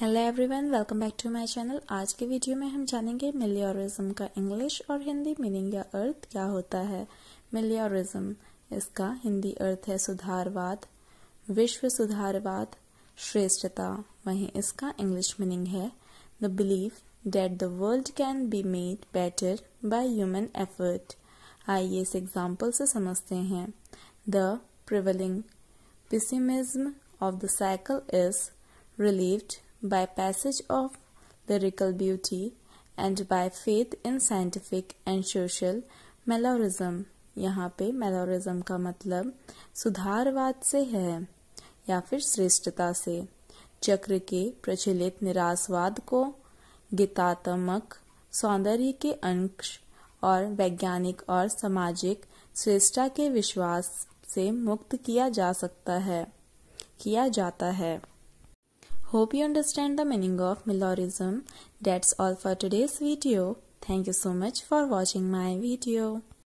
Hello everyone welcome back to my channel आज के video में हम जानेंगे मिलियोरिज्म का इंग्लिश और हिंदी मीनिंग या अर्थ क्या होता है मिलियोरिज्म इसका हिंदी अर्थ है सुधारवाद विश्व सुधारवाद श्रेष्ठता वहीं इसका इंग्लिश मीनिंग है the believe that the world can be made better by human effort आइए इस एग्जाम्पल से समझते हैं the prevailing pessimism of the cycle is relieved by passage of lyrical beauty and by faith in scientific and social meliorism यहाँ पे मेलोरिज्म का मतलब सुधारवाद से है या फिर श्रेष्ठता से चक्र के प्रचलित निराशवाद को गीतात्मक सौंदर्य के अंश और वैज्ञानिक और सामाजिक श्रेष्ठता के विश्वास से मुक्त किया जा सकता है किया जाता है Hope you understand the meaning of Millerism. That's all for today's video. Thank you so much for watching my video.